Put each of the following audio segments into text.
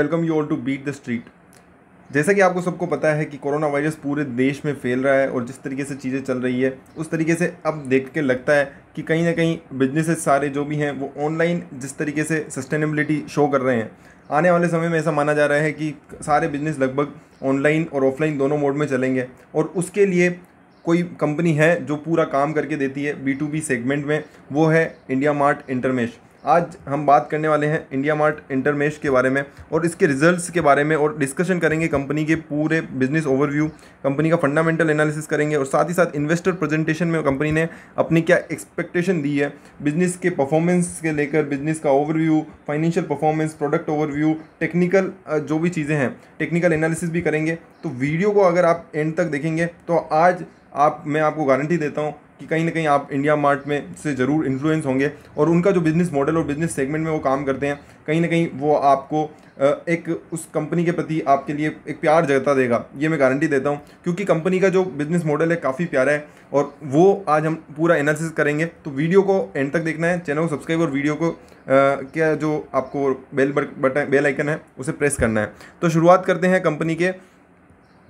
welcome you all to beat the street जैसा कि आपको सबको पता है कि कोरोना वायरस पूरे देश में फैल रहा है और जिस तरीके से चीज़ें चल रही है उस तरीके से अब देख के लगता है कि कहीं ना कहीं बिजनेसेस सारे जो भी हैं वो ऑनलाइन जिस तरीके से सस्टेनेबिलिटी शो कर रहे हैं आने वाले समय में ऐसा माना जा रहा है कि सारे बिजनेस लगभग ऑनलाइन और ऑफलाइन दोनों मोड में चलेंगे और उसके लिए कोई कंपनी है जो पूरा काम करके देती है बी टू बी सेगमेंट में वो है इंडिया मार्ट इंटरमेश आज हम बात करने वाले हैं इंडिया मार्ट इंटरमेश के बारे में और इसके रिजल्ट्स के बारे में और डिस्कशन करेंगे कंपनी के पूरे बिजनेस ओवरव्यू कंपनी का फंडामेंटल एनालिसिस करेंगे और साथ ही साथ इन्वेस्टर प्रेजेंटेशन में कंपनी ने अपनी क्या एक्सपेक्टेशन दी है बिजनेस के परफॉर्मेंस के लेकर बिजनेस का overview financial performance product overview technical जो भी चीज़ें हैं टेक्निकल एनालिसिस भी करेंगे तो वीडियो को अगर आप एंड तक देखेंगे तो आज आप मैं आपको गारंटी देता हूँ कि कहीं ना कहीं आप इंडिया मार्ट में से ज़रूर इन्फ्लुएंस होंगे और उनका जो बिज़नेस मॉडल और बिज़नेस सेगमेंट में वो काम करते हैं कहीं ना कहीं वो आपको एक उस कंपनी के प्रति आपके लिए एक प्यार जगता देगा ये मैं गारंटी देता हूँ क्योंकि कंपनी का जो बिज़नेस मॉडल है काफ़ी प्यारा है और वो आज हम पूरा एनालिसिस करेंगे तो वीडियो को एंड तक देखना है चैनल को सब्सक्राइब और वीडियो को क्या जो आपको बेल बटन बेल आइकन है उसे प्रेस करना है तो शुरुआत करते हैं कंपनी के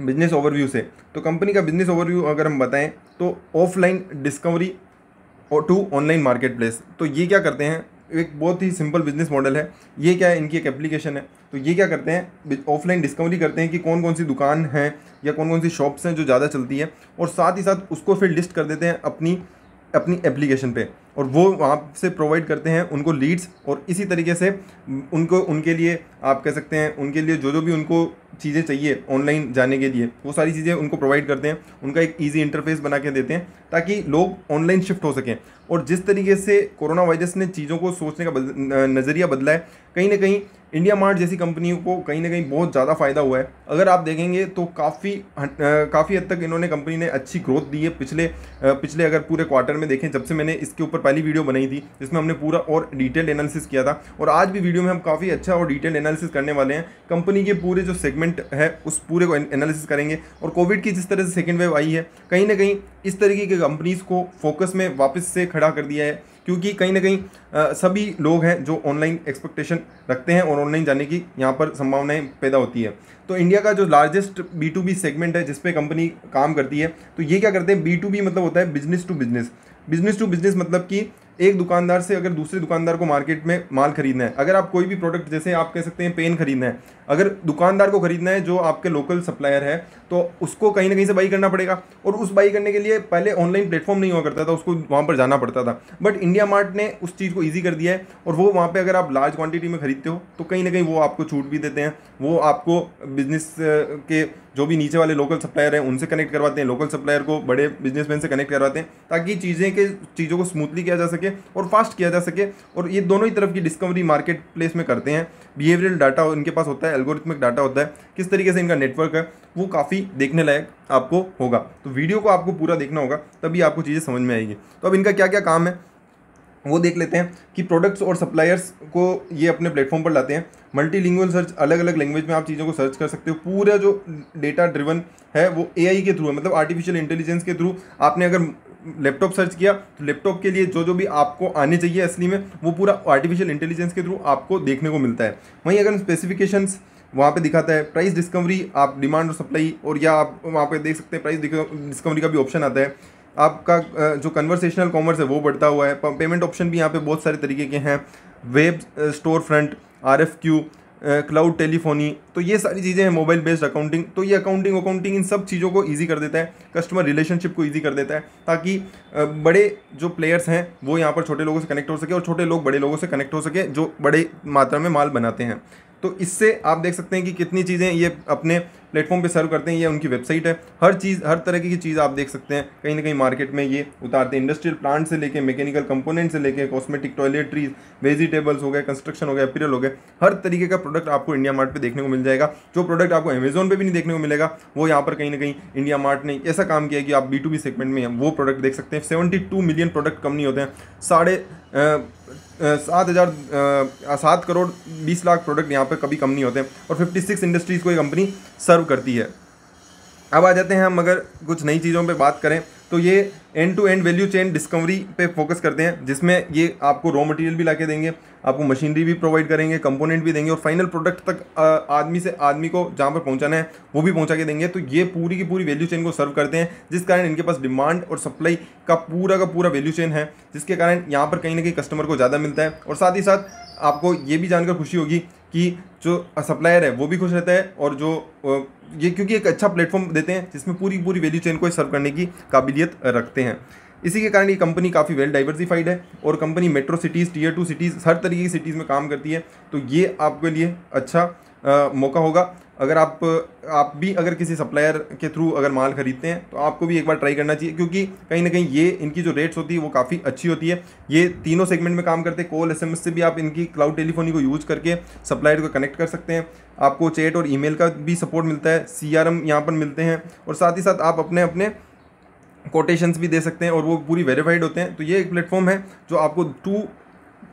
बिजनेस ओवरव्यू से तो कंपनी का बिजनेस ओवरव्यू अगर हम बताएं तो offline discovery to online market place तो ये क्या करते हैं एक बहुत ही सिंपल बिजनेस मॉडल है ये क्या है इनकी एक एप्लीकेशन है तो ये क्या करते हैं ऑफलाइन डिस्कवरी करते हैं कि कौन कौन सी दुकान है या कौन कौन सी शॉप्स हैं जो ज़्यादा चलती है और साथ ही साथ उसको फिर लिस्ट कर देते हैं अपनी अपनी एप्लीकेशन पर और वो वहाँ से प्रोवाइड करते हैं उनको लीड्स और इसी तरीके से उनको उनके लिए आप कह सकते हैं उनके लिए जो जो भी उनको चीज़ें चाहिए ऑनलाइन जाने के लिए वो सारी चीज़ें उनको प्रोवाइड करते हैं उनका एक ईजी इंटरफेस बना के देते हैं ताकि लोग ऑनलाइन शिफ्ट हो सकें और जिस तरीके से कोरोना वायरस ने चीज़ों को सोचने का बदल, नज़रिया बदला है कहीं ना कहीं इंडिया मार्ट जैसी कंपनियों को कहीं ना कहीं बहुत ज़्यादा फ़ायदा हुआ है अगर आप देखेंगे तो काफ़ी काफ़ी हद तक इन्होंने कंपनी ने अच्छी ग्रोथ दी है पिछले पिछले अगर पूरे क्वार्टर में देखें जब से मैंने इसके ऊपर पहली वीडियो बनाई थी जिसमें हमने पूरा और डिटेल एनालिसिस किया था और आज भी वीडियो में हम काफ़ी अच्छा और डिटेल एनालिसिस करने वाले हैं कंपनी के पूरे जो सेगमेंट है उस पूरे को एनालिसिस करेंगे और कोविड की जिस तरह से सेकेंड वेव आई है कहीं ना कहीं इस तरीके की कंपनीज़ को फोकस में वापस से खड़ा कर दिया है क्योंकि कहीं ना कहीं सभी लोग हैं जो ऑनलाइन एक्सपेक्टेशन रखते हैं और ऑनलाइन जाने की यहाँ पर संभावनाएं पैदा होती है तो इंडिया का जो largest B to B segment है जिसपे कंपनी काम करती है तो ये क्या करते हैं बी टू बी मतलब होता है business to business business to business मतलब कि एक दुकानदार से अगर दूसरे दुकानदार को मार्केट में माल खरीदना है अगर आप कोई भी प्रोडक्ट जैसे आप कह सकते हैं पेन खरीदना है अगर दुकानदार को खरीदना है जो आपके लोकल सप्लायर है तो उसको कहीं ना कहीं से बाई करना पड़ेगा और उस बाई करने के लिए पहले ऑनलाइन प्लेटफॉर्म नहीं हुआ करता था उसको वहाँ पर जाना पड़ता था बट इंडिया मार्ट ने उस चीज़ को ईजी कर दिया है और वो वहाँ पर अगर आप लार्ज क्वान्टिटी में खरीदते हो तो कहीं ना कहीं वो आपको छूट भी देते हैं वो आपको बिजनेस के जो भी नीचे वाले लोकल सप्लायर हैं उनसे कनेक्ट करवाते हैं लोकल सप्लायर को बड़े बिजनेसमैन से कनेक्ट करवाते हैं ताकि चीज़ें के चीज़ों को स्मूथली किया जा सके सके और फास्ट किया जा सके और ये दोनों ही तरफ की डिस्कवरी मार्केट प्लेस में करते हैं बिहेवियरल डाटा इनके पास होता है एल्गोरिथमिक डाटा होता है किस तरीके से इनका नेटवर्क है वो काफ़ी देखने लायक आपको होगा तो वीडियो को आपको पूरा देखना होगा तभी आपको चीज़ें समझ में आएगी तो अब इनका क्या क्या काम है वो देख लेते हैं कि प्रोडक्ट्स और सप्लायर्स को ये अपने प्लेटफॉर्म पर लाते हैं मल्टी सर्च अलग अलग लैंग्वेज में आप चीज़ों को सर्च कर सकते हो पूरा जो डेटा ड्रिवन है वो एआई के थ्रू है मतलब आर्टिफिशियल इंटेलिजेंस के थ्रू आपने अगर लैपटॉप सर्च किया तो लैपटॉप के लिए जो जो भी आपको आने चाहिए असली में वो पूरा आर्टिफिशियल इंटेलिजेंस के थ्रू आपको देखने को मिलता है वहीं अगर स्पेसिफिकेशन वहाँ पे दिखाता है प्राइस डिस्कवरी आप डिमांड और सप्लाई और या आप वहाँ पे देख सकते हैं प्राइस डिस्कवरी का भी ऑप्शन आता है आपका जो कन्वर्सेशनल कॉमर्स है वो बढ़ता हुआ है पेमेंट ऑप्शन भी यहाँ पे बहुत सारे तरीके के हैं web store front R F Q cloud telephony तो ये सारी चीज़ें हैं मोबाइल बेस्ड अकाउंटिंग तो ये अकाउंटिंग अकाउंटिंग इन सब चीज़ों को ईजी कर देता है कस्टमर रिलेशनशिप को ईजी कर देता है ताकि बड़े जो प्लेयर्स हैं वो यहाँ पर छोटे लोगों से कनेक्ट हो सके और छोटे लोग बड़े लोगों से कनेक्ट हो सके जो बड़े मात्रा में माल बनाते हैं तो इससे आप देख सकते हैं कि कितनी चीज़ें ये अपने प्लेटफॉर्म पे सर्व करते हैं ये उनकी वेबसाइट है हर चीज़ हर तरह की चीज़ आप देख सकते हैं कहीं ना कहीं मार्केट में ये उतारते हैं इंडस्ट्रियल प्लांट से लेके मैकेनिकल कंपोनेंट से लेके कॉस्मेटिक टॉयलेटरीज वेजिटेबल्स हो गए कंस्ट्रक्शन हो गए अपीरियल हो गए हर तरीके का प्रोडक्ट आपको इंडिया मार्ट पर देखने को मिल जाएगा जो प्रोडक्ट आपको अमेजोन पर भी नहीं देखने को मिलेगा वो यहाँ पर कहीं ना कहीं इंडिया मार्ट ने ऐसा काम किया कि आप बी सेगमेंट में वो प्रोडक्ट देख सकते हैं सेवेंटी मिलियन प्रोडक्ट कम नहीं होते हैं साढ़े सात हज़ार सात करोड़ बीस लाख प्रोडक्ट यहाँ पर कभी कम नहीं होते और फिफ्टी सिक्स इंडस्ट्रीज़ को ये कंपनी सर्व करती है अब आ जाते हैं हम अगर कुछ नई चीज़ों पर बात करें तो ये end to end value chain discovery पे फोकस करते हैं जिसमें ये आपको रॉ मटेरियल भी ला के देंगे आपको मशीनरी भी प्रोवाइड करेंगे कंपोनेंट भी देंगे और फाइनल प्रोडक्ट तक आदमी से आदमी को जहाँ पर पहुँचाना है वो भी पहुँचा के देंगे तो ये पूरी की पूरी वैल्यू चेन को सर्व करते हैं जिस कारण इनके पास डिमांड और सप्लाई का पूरा का पूरा वैल्यू चेन है जिसके कारण यहाँ पर कहीं ना कहीं कस्टमर को ज़्यादा मिलता है और साथ ही साथ आपको ये भी जानकर खुशी होगी कि जो सप्लायर है वो भी खुश रहता है और जो ये क्योंकि एक अच्छा प्लेटफॉर्म देते हैं जिसमें पूरी पूरी वैल्यू चेन को सर्व करने की काबिलियत रखते हैं इसी के कारण ये कंपनी काफ़ी वेल डाइवर्सिफाइड है और company metro cities tier two cities हर तरीके की सिटीज़ में काम करती है तो ये आपके लिए अच्छा आ, मौका होगा अगर आप आप भी अगर किसी सप्लायर के थ्रू अगर माल खरीदते हैं तो आपको भी एक बार ट्राई करना चाहिए क्योंकि कहीं ना कहीं ये इनकी जो रेट्स होती है वो काफ़ी अच्छी होती है ये तीनों सेगमेंट में काम करते हैं कॉल एसएमएस से भी आप इनकी क्लाउड टेलीफोनी को यूज़ करके सप्लायर को कनेक्ट कर सकते हैं आपको चैट और ई का भी सपोर्ट मिलता है सी आर यहाँ पर मिलते हैं और साथ ही साथ आप अपने अपने कोटेशंस भी दे सकते हैं और वो पूरी वेरीफाइड होते हैं तो ये एक प्लेटफॉर्म है जो आपको two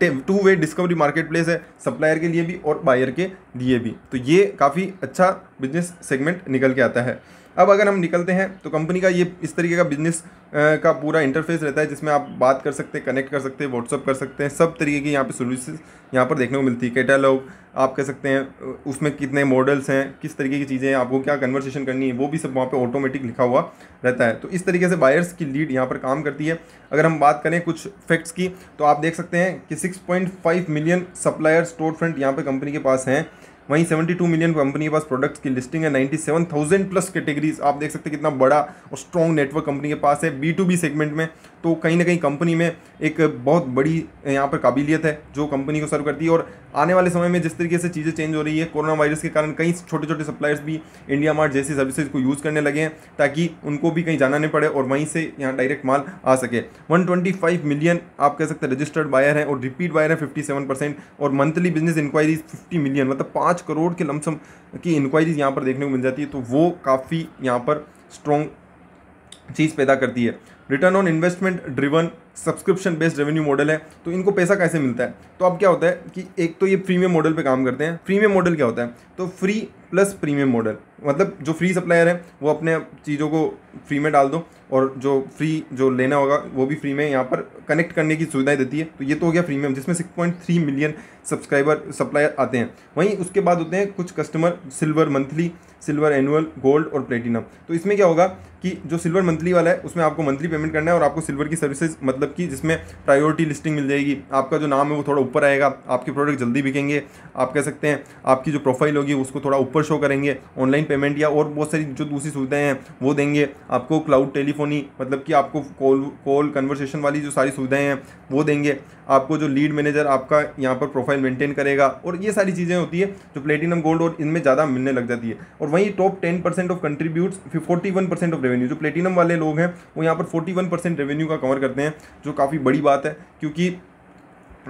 two way discovery market place है सप्लायर के लिए भी और बायर के लिए भी तो ये काफ़ी अच्छा बिजनेस सेगमेंट निकल के आता है अब अगर हम निकलते हैं तो कंपनी का ये इस तरीके का बिजनेस का पूरा इंटरफेस रहता है जिसमें आप बात कर सकते हैं कनेक्ट कर सकते हैं व्हाट्सअप कर सकते हैं सब तरीके की यहाँ पे सर्विसेज यहाँ पर देखने को मिलती है कैटालॉग आप कह सकते हैं उसमें कितने मॉडल्स हैं किस तरीके की चीज़ें हैं आपको क्या कन्वर्सेशन करनी है वो भी सब वहाँ पर ऑटोमेटिक लिखा हुआ रहता है तो इस तरीके से बायर्स की लीड यहाँ पर काम करती है अगर हम बात करें कुछ फैक्ट्स की तो आप देख सकते हैं कि six million supplier store front यहाँ पर कंपनी के पास हैं वहीं 72 मिलियन कंपनी के पास प्रोडक्ट्स की लिस्टिंग है 97,000 प्लस कैटेगरीज आप देख सकते हैं कितना बड़ा और स्ट्रॉन्ग नेटवर्क कंपनी के पास है बी टू बी सेगमेंट में तो कहीं ना कहीं कंपनी में एक बहुत बड़ी यहाँ पर काबिलियत है जो कंपनी को सर्व करती है और आने वाले समय में जिस तरीके से चीज़ें चेंज हो रही है कोरोना वायरस के कारण कई छोटे छोटे सप्लायर्स भी इंडिया मार्ट जैसी सर्विसेज को यूज़ करने लगे हैं ताकि उनको भी कहीं जाना नहीं पड़े और वहीं से यहाँ डायरेक्ट माल आ सके 125 मिलियन आप कह सकते हैं रजिस्टर्ड बायर हैं और रिपीट बायर हैं फिफ्टी परसेंट और monthly business inquiries fifty million मतलब पाँच करोड़ के लमसम की इंक्वायरीज यहाँ पर देखने को मिल जाती है तो वो काफ़ी यहाँ पर स्ट्रॉन्ग चीज़ पैदा करती है return on investment driven subscription based revenue model है तो इनको पैसा कैसे मिलता है तो अब क्या होता है कि एक तो ये प्रीमियम मॉडल पे काम करते हैं प्रीमियम मॉडल क्या होता है तो फ्री प्लस प्रीमियम मॉडल मतलब जो फ्री सप्लायर है वो अपने चीज़ों को फ्री में डाल दो और जो फ्री जो लेना होगा वो भी फ्री में यहाँ पर कनेक्ट करने की सुविधाएं देती है तो ये तो हो गया प्रीमियम जिसमें 6.3 मिलियन सब्सक्राइबर सप्लायर आते हैं वहीं उसके बाद होते हैं कुछ customer silver monthly silver annual gold और प्लेटिनम तो इसमें क्या होगा कि जो सिल्वर मंथली वाला है उसमें आपको मंथली पेमेंट करना है और आपको सिल्वर की सर्विसेज मतलब कि जिसमें प्रायोरिटी लिस्टिंग मिल जाएगी आपका जो नाम है वो थोड़ा ऊपर आएगा आपके प्रोडक्ट जल्दी बिकेंगे आप कह सकते हैं आपकी जो प्रोफाइल होगी उसको थोड़ा ऊपर ऑफर शो करेंगे ऑनलाइन पेमेंट या और बहुत सारी जो दूसरी सुविधाएं हैं वो देंगे आपको क्लाउड टेलीफोनी मतलब कि आपको कॉल कॉल कन्वर्सेशन वाली जो सारी सुविधाएं हैं वो देंगे आपको जो लीड मैनेजर आपका यहाँ पर प्रोफाइल मेंटेन करेगा और ये सारी चीज़ें होती है जो प्लेटिनम गोल्ड और इनमें ज़्यादा मिलने लग जाती है और वहीं top ten percent of contributes forty one percent of revenue जो प्लेटिनम वाले लोग हैं वो यहाँ पर फोर्टी वन परसेंट रेवेन्यू का कवर करते हैं जो काफ़ी बड़ी बात है क्योंकि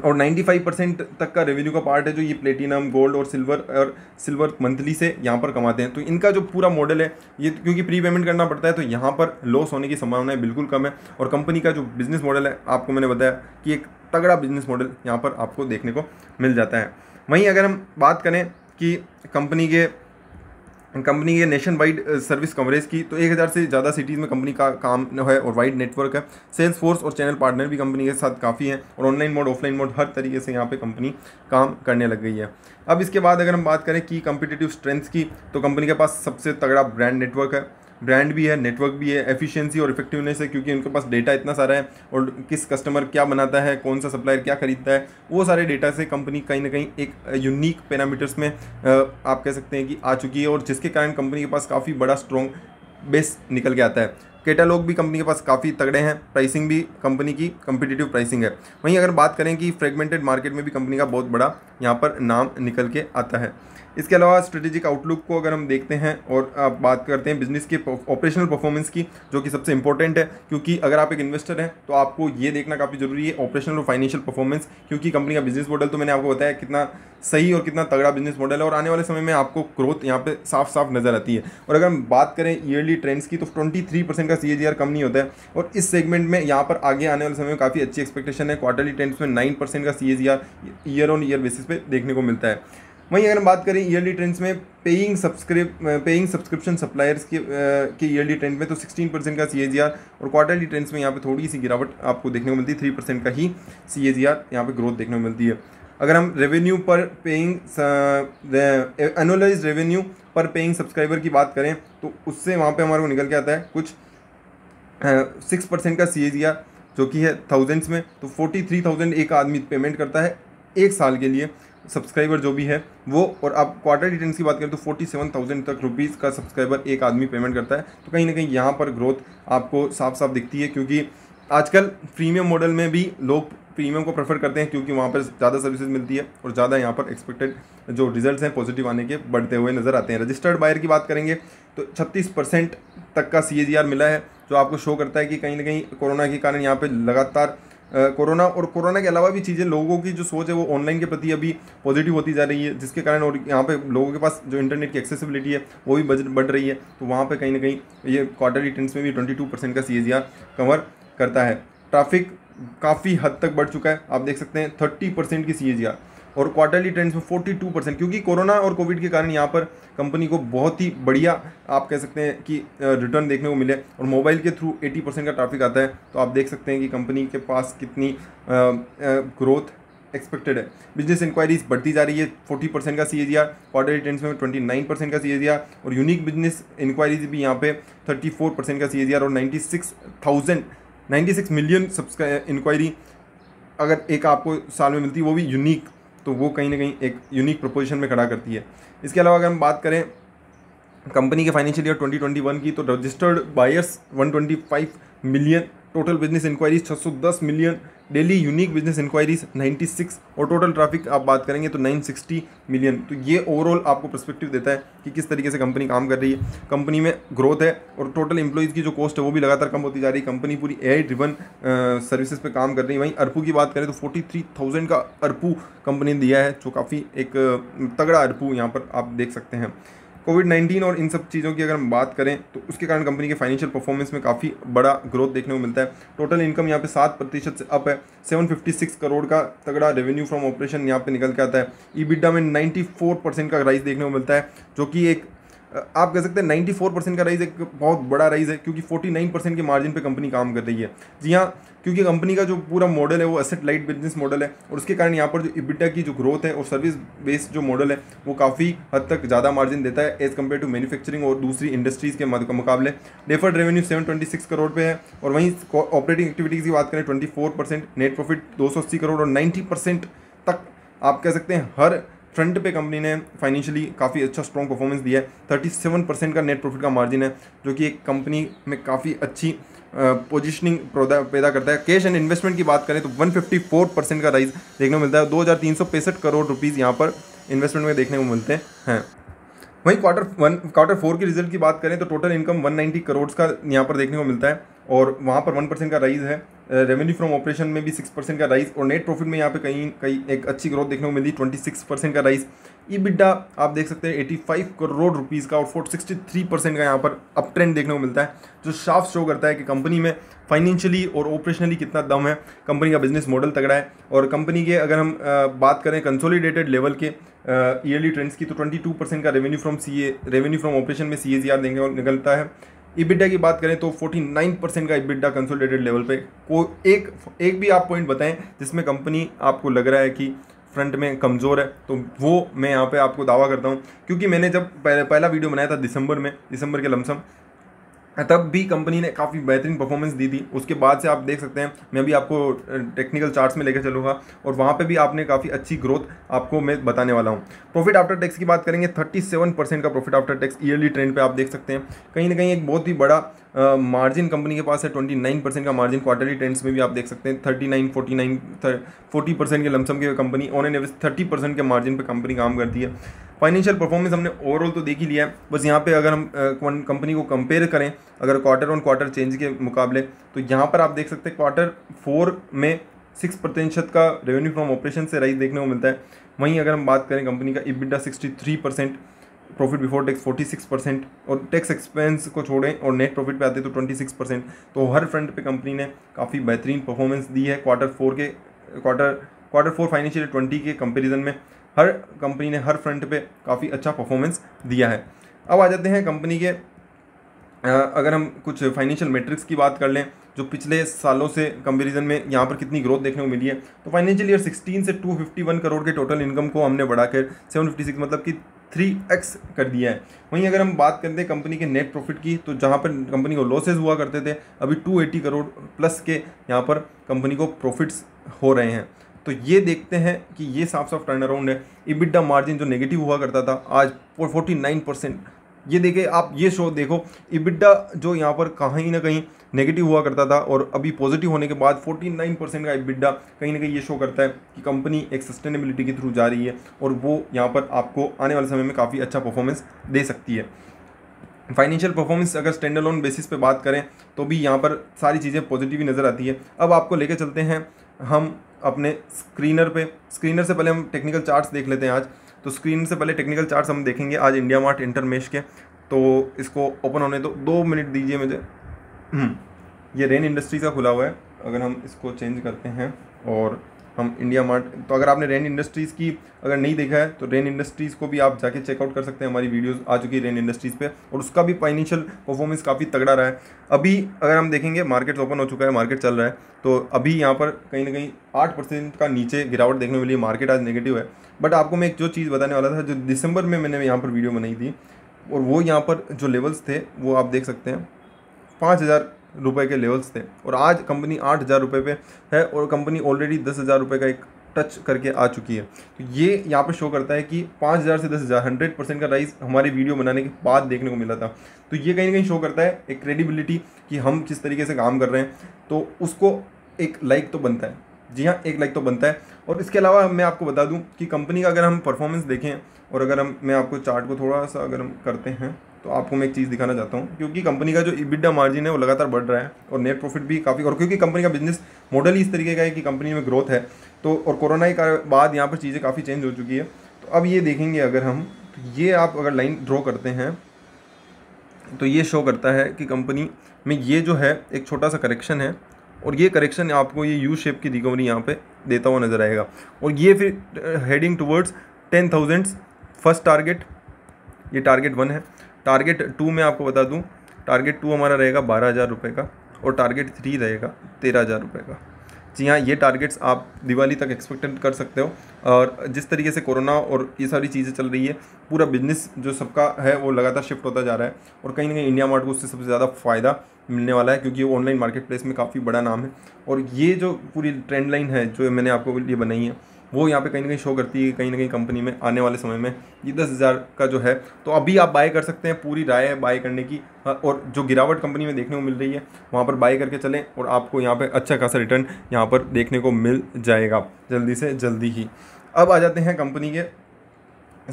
और 95 परसेंट तक का रेवेन्यू का पार्ट है जो ये प्लेटिनम गोल्ड और सिल्वर और सिल्वर मंथली से यहाँ पर कमाते हैं तो इनका जो पूरा मॉडल है ये क्योंकि प्री पेमेंट करना पड़ता है तो यहाँ पर लॉस होने की संभावनाएं बिल्कुल कम है और कंपनी का जो बिज़नेस मॉडल है आपको मैंने बताया कि एक तगड़ा बिज़नेस मॉडल यहाँ पर आपको देखने को मिल जाता है वहीं अगर हम बात करें कि कंपनी के कंपनी ये नेशन वाइड सर्विस कवरेज की तो 1000 से ज़्यादा सिटीज़ में कंपनी का काम है और वाइड नेटवर्क है सेल्स फोर्स और चैनल पार्टनर भी कंपनी के साथ काफ़ी हैं और ऑनलाइन मोड ऑफलाइन मोड हर तरीके से यहाँ पे कंपनी काम करने लग गई है अब इसके बाद अगर हम बात करें कि कंपिटेटिव स्ट्रेंथ्स की तो कंपनी के पास सबसे तगड़ा ब्रांड नेटवर्क है ब्रांड भी है नेटवर्क भी है एफिशिएंसी और इफेक्टिवनेस है क्योंकि उनके पास डेटा इतना सारा है और किस कस्टमर क्या बनाता है कौन सा सप्लायर क्या खरीदता है वो सारे डेटा से कंपनी कहीं ना कहीं एक यूनिक पैरामीटर्स में आप कह सकते हैं कि आ चुकी है और जिसके कारण कंपनी के पास काफ़ी बड़ा स्ट्रॉन्ग बेस निकल के आता है कैटालॉग भी कंपनी के पास काफ़ी तगड़े हैं प्राइसिंग भी कंपनी की कंपिटेटिव प्राइसिंग है वहीं अगर बात करें कि फ्रेगमेंटेड मार्केट में भी कंपनी का बहुत बड़ा यहाँ पर नाम निकल के आता है इसके अलावा स्ट्रेटेजिक आउटलुक को अगर हम देखते हैं और आप बात करते हैं बिजनेस के ऑपरेशनल परफॉर्मेंस की जो कि सबसे इंपॉर्टेंट है क्योंकि अगर आप एक इन्वेस्टर हैं तो आपको ये देखना काफ़ी ज़रूरी है ऑपरेशनल और फाइनेंशियल परफॉर्मेंस क्योंकि कंपनी का बिजनेस मॉडल तो मैंने आपको बताया कितना सही और कितना तगड़ा बिजनेस मॉडल है और आने वाले समय में आपको ग्रोथ यहाँ पर साफ साफ नज़र आती है और अगर हम बात करें ईयरली ट्रेंड्स की तो ट्वेंटी परसेंट का सी नहीं होता है और इस सेगमेंट में यहाँ पर आगे आने वाले समय में काफ़ी अच्छी एक्सपेक्टेशन है क्वार्टरली ट्रेंड्स में नाइन परसेंट का C year on year basis पर देखने को मिलता है वहीं अगर हम बात करें ईयरली ट्रेंड्स में paying subscription paying subscription suppliers के के ईयरली ट्रेंड में तो 16 परसेंट का सी और क्वार्टरली ट्रेंड्स में यहाँ पे थोड़ी सी गिरावट आपको देखने को मिलती है थ्री परसेंट का ही सी ए जी आर यहाँ पर ग्रोथ देखने को मिलती है अगर हम रेवेन्यू पर पेइंग एनुअलाइज रेवेन्यू पर पेइंग सब्सक्राइबर की बात करें तो उससे वहाँ पर हमारे को निकल के आता है कुछ सिक्स परसेंट का सी जो कि है थाउजेंड्स में तो फोर्टी थ्री थाउजेंड एक आदमी पेमेंट करता है एक साल के लिए सब्सक्राइबर जो भी है वो और आप क्वार्टर रिटर्न की बात करें तो फोर्टी सेवन थाउजेंड तक रुपीज़ का सब्सक्राइबर एक आदमी पेमेंट करता है तो कहीं ना कहीं यहाँ पर ग्रोथ आपको साफ साफ दिखती है क्योंकि आजकल प्रीमियम मॉडल में भी लोग प्रीमियम को प्रेफर करते हैं क्योंकि वहाँ पर ज़्यादा सर्विसेज मिलती है और ज़्यादा यहाँ पर एक्सपेक्टेड जो रिजल्ट्स हैं पॉजिटिव आने के बढ़ते हुए नज़र आते हैं रजिस्टर्ड बायर की बात करेंगे तो 36 परसेंट तक का सी मिला है जो आपको शो करता है कि कहीं ना कहीं कोरोना के कारण यहाँ पर लगातार कोरोना और कोरोना के अलावा भी चीज़ें लोगों की जो सोच है वो ऑनलाइन के प्रति अभी पॉजिटिव होती जा रही है जिसके कारण और यहाँ पे लोगों के पास जो इंटरनेट की एक्सेसिबिलिटी है वो भी बजट बढ़ रही है तो वहाँ पे कहीं ना कहीं ये क्वार्टरली टेंस में भी ट्वेंटी टू परसेंट का सी कवर e करता है ट्राफिक काफ़ी हद तक बढ़ चुका है आप देख सकते हैं थर्टी परसेंट की सी और क्वार्टरली ट्रेंड्स में 42 परसेंट क्योंकि कोरोना और कोविड के कारण यहाँ पर कंपनी को बहुत ही बढ़िया आप कह सकते हैं कि रिटर्न देखने को मिले और मोबाइल के थ्रू 80 परसेंट का ट्रैफिक आता है तो आप देख सकते हैं कि कंपनी के पास कितनी ग्रोथ एक्सपेक्टेड है बिजनेस इंक्वायरीज बढ़ती जा रही है फोर्टी परसेंट का C A G R quarterly trends में ट्वेंटी नाइन परसेंट का सी ए जी आर और यूनिक बिजनेस इंक्वायरीज भी यहाँ पे थर्टी फोर परसेंट का सी ए जी आर और ninety six thousand ninety six million subscribe inquiry अगर एक आपको साल में मिलती वो भी यूनिक तो वो कहीं ना कहीं एक यूनिक प्रपोजिशन में खड़ा करती है इसके अलावा अगर हम बात करें कंपनी के फाइनेंशियल ईयर 2021 की तो registered buyers 125 million total business inquiries 610 million daily unique business inquiries 96 और टोटल ट्रैफिक आप बात करेंगे तो 960 मिलियन तो ये ओवरऑल आपको पर्सपेक्टिव देता है कि किस तरीके से कंपनी काम कर रही है कंपनी में ग्रोथ है और टोटल एम्प्लॉयज़ की जो कॉस्ट है वो भी लगातार कम होती जा रही है कंपनी पूरी ए ड्रिवन सर्विसेज पे काम कर रही है वहीं अर्पू की बात करें तो फोर्टी का अर्पू कंपनी ने दिया है जो काफ़ी एक तगड़ा अर्पू यहाँ पर आप देख सकते हैं कोविड नाइन्टीन और इन सब चीज़ों की अगर हम बात करें तो उसके कारण कंपनी के फाइनेंशियल परफॉर्मेंस में काफ़ी बड़ा ग्रोथ देखने को मिलता है टोटल इनकम यहाँ पे सात प्रतिशत से अप है 756 करोड़ का तगड़ा रेवेन्यू फ्रॉम ऑपरेशन यहाँ पे निकल के आता है ईबिडा में 94 परसेंट का राइज देखने को मिलता है जो कि एक आप कह सकते हैं नाइन्टी परसेंट का राइज एक बहुत बड़ा राइज है क्योंकि फोर्टी परसेंट के मार्जिन पर कंपनी काम कर रही है जी हाँ क्योंकि कंपनी का जो पूरा मॉडल है वो असेट लाइट बिजनेस मॉडल है और उसके कारण यहाँ पर जो इबिटा की जो ग्रोथ है और सर्विस बेस्ड जो मॉडल है वो काफ़ी हद तक ज़्यादा मार्जिन देता है एज़ कम्पेयर टू मैन्युफैक्चरिंग और दूसरी इंडस्ट्रीज़ के मुकाबले डेफर्ड रेवेन्यू सेवन करोड़ पे है और वहीं ऑपरेटिंग एक्टिविटीज़ की बात करें ट्वेंटी नेट प्रॉफिट दो करोड़ और नाइन्टी तक आप कह सकते हैं हर फ्रंट पे कंपनी ने फाइनेंशियली काफ़ी अच्छा स्ट्रॉन्ग परफॉर्मेंस दिया है थर्टी सेवन परसेंट का नेट प्रॉफिट का मार्जिन है जो कि एक कंपनी में काफ़ी अच्छी पोजिशनिंग पैदा करता है कैश एंड इन्वेस्टमेंट की बात करें तो 154 परसेंट का राइज देखने को मिलता है दो करोड़ रुपीज़ यहाँ पर इन्वेस्टमेंट में देखने को मिलते हैं वहीं क्वार्टर वन क्वार्टर फोर के रिजल्ट की बात करें तो टोटल इनकम 190 करोड़ का यहाँ पर देखने को मिलता है और वहाँ पर वन परसेंट का राइज है रेवेन्यू फ्रॉम ऑपरेशन में भी सिक्स परसेंट का राइस और नेट प्रॉफिट में यहाँ पे कहीं कहीं एक अच्छी ग्रोथ देखने को मिली ट्वेंटी सिक्स परसेंट का राइस ई बिड्डा आप देख सकते हैं एटी फाइव करोड़ रुपीज़ का और फोर सिक्सटी थ्री परसेंट का यहाँ पर अप ट्रेंड देखने को मिलता है जो साफ शो करता है कि कंपनी में फाइनेंशियली और ऑपरेशनली कितना दम है कंपनी का बिजनेस मॉडल तगड़ा है और कंपनी के अगर हम बात करें कंसोलीडेटेड लेवल के ईयरली ट्रेंड्स की तो ट्वेंटी टू परसेंट का revenue from C revenue from operation में सी ए जी आर देखने को निकलता है इबिडा की बात करें तो 49 परसेंट का इबिडा कंसोलिडेटेड लेवल पे को एक एक भी आप पॉइंट बताएं जिसमें कंपनी आपको लग रहा है कि फ्रंट में कमज़ोर है तो वो मैं यहाँ पे आपको दावा करता हूँ क्योंकि मैंने जब पहला वीडियो बनाया था दिसंबर में दिसंबर के लमसम तब भी कंपनी ने काफ़ी बेहतरीन परफॉर्मेंस दी थी उसके बाद से आप देख सकते हैं मैं भी आपको टेक्निकल चार्ट्स में लेकर चलूँगा और वहाँ पे भी आपने काफ़ी अच्छी ग्रोथ आपको मैं बताने वाला हूँ प्रॉफिट आफ्टर टैक्स की बात करेंगे 37 परसेंट का profit after tax yearly trend पे आप देख सकते हैं कहीं ना कहीं एक बहुत ही बड़ा मार्जिन कंपनी के पास है ट्वेंटी नाइन परसेंट का मार्जिन क्वार्टरली ट्रेंड्स में भी आप देख सकते हैं thirty nine forty nine forty percent के लमसम के company on an average thirty percent के मार्जिन पर कंपनी काम करती है फाइनेंशियल परफॉर्मेंस हमने ओवरऑल तो देख ही लिया है बस यहाँ पे अगर हम कंपनी को कंपेयर करें अगर क्वार्टर ऑन क्वार्टर चेंज के मुकाबले तो यहाँ पर आप देख सकते हैं क्वार्टर फोर में सिक्स प्रतिशत का रेवेन्यू फ्रॉम ऑपरेशन से राइज देखने को मिलता है वहीं अगर हम बात करें कंपनी का EBITDA sixty three percent profit before tax 46 percent और टैक्स एक्सपेंस को छोड़ें और नेट प्रॉफिट पे आते तो 26 परसेंट तो हर फ्रंट पे कंपनी ने काफ़ी बेहतरीन परफॉर्मेंस दी है क्वार्टर फोर के quarter quarter four financial twenty के कंपेरिजन में हर कंपनी ने हर फ्रंट पे काफ़ी अच्छा परफॉर्मेंस दिया है अब आ जाते हैं कंपनी के अगर हम कुछ फाइनेंशियल मेट्रिक्स की बात कर लें जो पिछले सालों से कंपेरिजन में यहाँ पर कितनी ग्रोथ देखने को मिली है तो फाइनेंशियल ईयर 16 से 251 करोड़ के टोटल इनकम को हमने बढ़ाकर 756 मतलब कि थ्री एक्स कर दिया है वहीं अगर हम बात करते हैं कंपनी के नेट प्रॉफिट की तो जहाँ पर कंपनी को लॉसेज हुआ करते थे अभी टू एटी करोड़ प्लस के यहाँ पर कंपनी को प्रॉफिट्स हो रहे हैं तो ये देखते हैं कि ये साफ साफ टर्न अराउंड है इबिडा मार्जिन जो नेगेटिव हुआ करता था आज फोर्टी नाइन परसेंट ये देखे आप ये शो देखो इबिडा जो यहाँ पर कहीं ना कहीं नेगेटिव हुआ करता था और अभी पॉजिटिव होने के बाद 49 परसेंट का इबिडा कहीं ना कहीं ये शो करता है कि कंपनी एक सस्टेनेबिलिटी के थ्रू जा रही है और वो यहाँ पर आपको आने वाले समय में काफ़ी अच्छा परफॉर्मेंस दे सकती है फाइनेंशियल परफॉर्मेंस अगर स्टैंडर्ड लोन बेसिस पे बात करें तो भी यहाँ पर सारी चीज़ें पॉजिटिव ही नज़र आती है अब आपको लेकर चलते हैं हम अपने स्क्रीनर पे स्क्रीनर से पहले हम टेक्निकल चार्ट्स देख लेते हैं आज तो स्क्रीन से पहले टेक्निकल चार्ट हम देखेंगे आज इंडिया मार्ट इंटरमेश के तो इसको ओपन होने तो दो मिनट दीजिए मुझे हम्म, ये रेन इंडस्ट्री का खुला हुआ है अगर हम इसको चेंज करते हैं और हम इंडिया मार्ट तो अगर आपने रेन इंडस्ट्रीज़ की अगर नहीं देखा है तो रेन इंडस्ट्रीज़ को भी आप जाके चेकआउट कर सकते हैं हमारी वीडियोस आ चुकी है रेन इंडस्ट्रीज़ पे और उसका भी फाइनेंशियल परफॉर्मेंस काफ़ी तगड़ा रहा है अभी अगर हम देखेंगे मार्केट ओपन हो चुका है मार्केट चल रहा है तो अभी यहाँ पर कहीं ना कहीं आठ परसेंट का नीचे गिरावट देखने मिली मार्केट आज नेगेटिव है बट आपको मैं एक जो चीज़ बताने वाला था जो दिसंबर में मैंने यहाँ पर वीडियो बनाई थी और वो यहाँ पर जो लेवल्स थे वो आप देख सकते हैं पाँच हज़ार रुपए के लेवल्स थे और आज कंपनी आठ हज़ार रुपये पे है और कंपनी ऑलरेडी दस हज़ार रुपये का एक टच करके आ चुकी है तो ये यहाँ पर शो करता है कि पाँच हज़ार से दस हज़ार हंड्रेड परसेंट का राइस हमारे वीडियो बनाने के बाद देखने को मिला था तो ये कहीं ना कहीं शो करता है एक क्रेडिबिलिटी कि हम किस तरीके से काम कर रहे हैं तो उसको एक लाइक तो बनता है जी हाँ एक लाइक तो बनता है और इसके अलावा मैं आपको बता दूँ कि कंपनी का अगर हम परफॉर्मेंस देखें और अगर हम मैं आपको चार्ट को थोड़ा सा अगर हम करते हैं तो आपको मैं एक चीज़ दिखाना चाहता हूँ क्योंकि कंपनी का जो इबिडा मार्जिन है वो लगातार बढ़ रहा है और नेट प्रॉफिट भी काफ़ी और क्योंकि कंपनी का बिजनेस मॉडल ही इस तरीके का है कि कंपनी में ग्रोथ है तो और कोरोना के बाद यहाँ पर चीज़ें काफ़ी चेंज हो चुकी है तो अब ये देखेंगे अगर हम तो ये आप अगर लाइन ड्रॉ करते हैं तो ये शो करता है कि कंपनी में ये जो है एक छोटा सा करेक्शन है और ये करेक्शन आपको ये यू शेप की रिकवरी यहाँ पे देता हुआ नज़र आएगा और ये फिर heading towards ten thousands first target ये टारगेट वन है टारगेट टू में आपको बता दूँ टारगेट टू हमारा रहेगा बारह हज़ार रुपये का और टारगेट थ्री रहेगा तेरह हज़ार रुपये का जी हाँ ये टारगेट्स आप दिवाली तक एक्सपेक्टेड कर सकते हो और जिस तरीके से कोरोना और ये सारी चीज़ें चल रही है पूरा बिजनेस जो सबका है वो लगातार शिफ्ट होता जा रहा है और कहीं ना कहीं इंडिया मार्ट को उससे सबसे ज़्यादा फ़ायदा मिलने वाला है क्योंकि वो ऑनलाइन मार्केट प्लेस में काफ़ी बड़ा नाम है और ये जो पूरी ट्रेंड लाइन है जो मैंने आपको लिए बनाई है वो यहाँ पे कहीं ना कहीं शो करती है कहीं ना कहीं कंपनी में आने वाले समय में ये दस हज़ार का जो है तो अभी आप बाय कर सकते हैं पूरी राय है बाय करने की हाँ, और जो गिरावट कंपनी में देखने को मिल रही है वहाँ पर बाय करके चलें और आपको यहाँ पर अच्छा खासा रिटर्न यहाँ पर देखने को मिल जाएगा जल्दी से जल्दी ही अब आ जाते हैं कंपनी के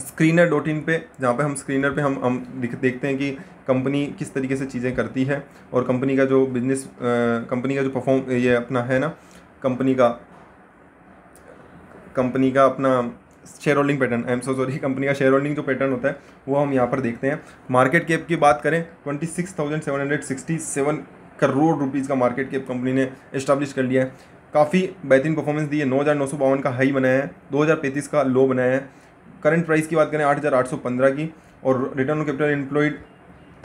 स्क्रीनर डॉट इन पर जहाँ पर हम स्क्रीनर पे हम हम देखते हैं कि कंपनी किस तरीके से चीज़ें करती है और कंपनी का जो बिजनेस कंपनी का जो परफॉर्म ये अपना है ना कंपनी का कंपनी का अपना share holding pattern I am so sorry company का शेयर होल्डिंग जो पैटर्न होता है वो हम यहाँ पर देखते हैं मार्केट कैप की बात करें twenty six thousand seven hundred sixty seven crore rupees का मार्केट कैप कंपनी ने इस्टब्लिश कर लिया है काफ़ी बेहतरीन परफॉर्मेंस दी है नौ हज़ार नौ सौ बावन का हाई बनाया है दो हज़ार पैंतीस का लो बनाया है करंट प्राइस की बात करें आठ हज़ार आठ सौ पंद्रह की और return on capital employed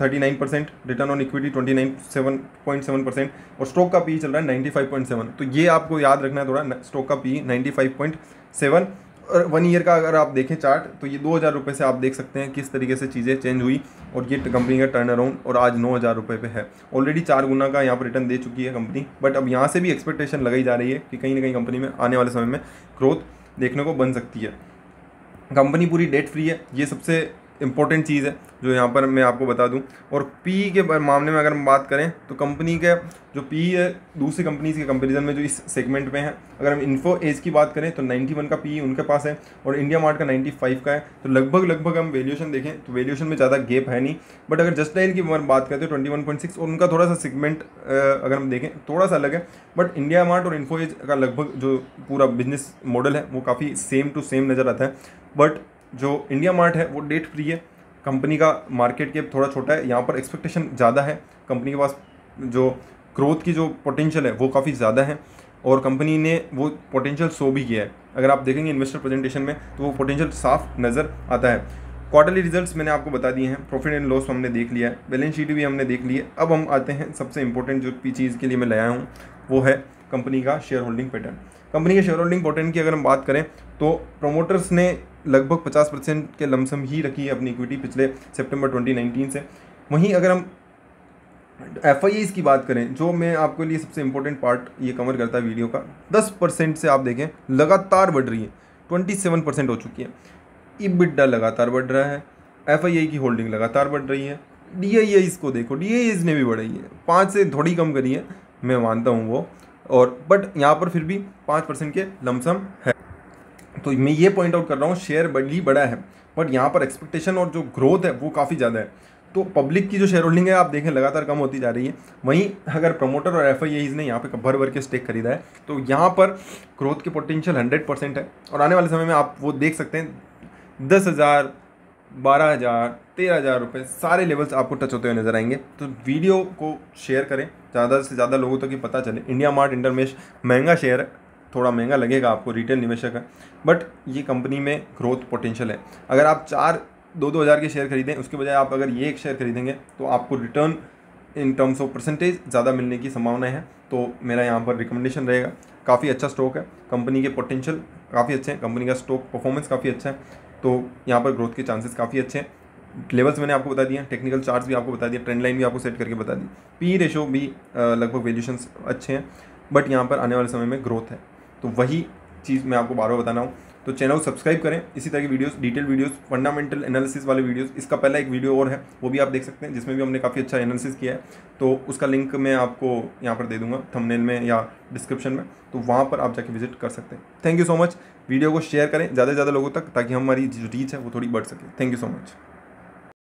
thirty nine percent return on equity twenty nine seven point seven percent और स्टॉक का पी e चल रहा है नाइन्टी फाइव पॉइंट सेवन तो ये आपको याद रखना है थोड़ा स्टॉक का P ninety five point seven और वन ईयर का अगर आप देखें चार्ट तो ये दो हज़ार रुपये से आप देख सकते हैं किस तरीके से चीज़ें चेंज हुई और ये कंपनी का टर्न अराउंड और आज नौ हज़ार रुपये पे है ऑलरेडी चार गुना का यहाँ पर रिटर्न दे चुकी है कंपनी बट अब यहाँ से भी एक्सपेक्टेशन लगाई जा रही है कि कहीं ना कहीं कंपनी में आने वाले समय में ग्रोथ देखने को बन सकती है कंपनी पूरी डेट फ्री है ये सबसे इंपॉर्टेंट चीज़ है जो यहाँ पर मैं आपको बता दूँ और पी के मामले में अगर हम बात करें तो कंपनी के जो पी है दूसरी कंपनीज के कंपेरिजन में जो इस सेगमेंट में है अगर हम इन्फो एज की बात करें तो 91 का पी उनके पास है और इंडिया मार्ट का 95 का है तो लगभग लगभग हम वैल्यूएशन देखें तो वैल्यूएशन में ज़्यादा गैप है नहीं बट अगर जस्ट लाइन की बात करें तो ट्वेंटी और उनका थोड़ा सा सेगमेंट अगर हम देखें थोड़ा सा अलग है बट इंडिया मार्ट और इन्फो एज का लगभग जो पूरा बिजनेस मॉडल है वो काफ़ी सेम टू सेम नज़र आता है बट जो इंडिया मार्ट है वो डेट फ्री है कंपनी का मार्केट कैप थोड़ा छोटा है यहाँ पर एक्सपेक्टेशन ज़्यादा है कंपनी के पास जो ग्रोथ की जो पोटेंशियल है वो काफ़ी ज़्यादा है और कंपनी ने वो पोटेंशियल शो भी किया है अगर आप देखेंगे इन्वेस्टर प्रेजेंटेशन में तो वो पोटेंशियल साफ नज़र आता है क्वार्टरली रिजल्ट्स मैंने आपको बता दिए हैं प्रॉफिट एंड लॉस हमने देख लिया है बैलेंस शीट भी हमने देख ली है अब हम आते हैं सबसे इंपॉर्टेंट जो चीज़ के लिए मैं लाया हूँ वो है कंपनी का शेयर होल्डिंग पैटर्न कंपनी के शेयर होल्डिंग पैटर्न की अगर हम बात करें तो प्रोमोटर्स ने लगभग 50 परसेंट के लमसम ही रखी है अपनी इक्विटी पिछले सितंबर 2019 से वहीं अगर हम एफ आई की बात करें जो मैं आपके लिए सबसे इंपॉर्टेंट पार्ट ये कवर करता है वीडियो का 10 परसेंट से आप देखें लगातार बढ़ रही है 27 परसेंट हो चुकी है इबिडा लगातार बढ़ रहा है एफ की होल्डिंग लगातार बढ़ रही है डी को देखो डी ने भी बढ़ाई है पाँच से थोड़ी कम करी है मैं मानता हूँ वो और बट यहाँ पर फिर भी पाँच परसेंट के लमसम है तो मैं ये पॉइंट आउट कर रहा हूँ शेयर बड़ी बड़ा है बट यहाँ पर एक्सपेक्टेशन और जो ग्रोथ है वो काफ़ी ज़्यादा है तो पब्लिक की जो शेयर होल्डिंग है आप देखें लगातार कम होती जा रही है वहीं अगर प्रमोटर और एफ आई ने यहाँ पे भर भर के स्टेक खरीदा है तो यहाँ पर ग्रोथ के पोटेंशियल हंड्रेड परसेंट है और आने वाले समय में आप वो देख सकते हैं दस हज़ार बारह हज़ार तेरह हज़ार रुपये सारे लेवल्स आपको टच होते हुए नजर आएंगे तो वीडियो को शेयर करें ज़्यादा से ज़्यादा लोगों तक तो ही पता चले इंडिया मार्ट इंटरमेश महंगा शेयर है थोड़ा महंगा लगेगा आपको रिटेल निवेशक है बट ये कंपनी में ग्रोथ पोटेंशियल है अगर आप चार दो दो हज़ार के शेयर खरीदें उसके बजाय आप अगर ये एक शेयर खरीदेंगे तो आपको return in terms of percentage ज़्यादा मिलने की संभावना है तो मेरा यहाँ पर रिकमेंडेशन रहेगा काफ़ी अच्छा स्टॉक है कंपनी के पोटेंशियल काफ़ी अच्छे हैं कंपनी का स्टॉक परफॉर्मेंस काफ़ी अच्छा है तो यहाँ पर ग्रोथ के चांसेस काफ़ी अच्छे हैं लेवल्स मैंने आपको बता दिए टेक्निकल चार्ट्स भी आपको बता दिए ट्रेंड लाइन भी आपको सेट करके बता दी पी रेशो भी लगभग वैल्यूशन अच्छे हैं बट यहाँ पर आने वाले समय में ग्रोथ है तो वही चीज़ मैं आपको बार बार बताना हूँ तो चैनल को सब्सक्राइब करें इसी तरह की videos detail videos fundamental analysis वाले वीडियोस इसका पहला एक वीडियो और है वो भी आप देख सकते हैं जिसमें भी हमने काफ़ी अच्छा एनालिसिस किया है तो उसका लिंक मैं आपको यहाँ पर दे दूँगा थंबनेल में या डिस्क्रिप्शन में तो वहाँ पर आप जाके विजिट कर सकते हैं thank you so much video को शेयर करें ज़्यादा से ज़्यादा लोगों तक ताकि हमारी जो रीच है वो थोड़ी बढ़ सके थैंक यू सो मच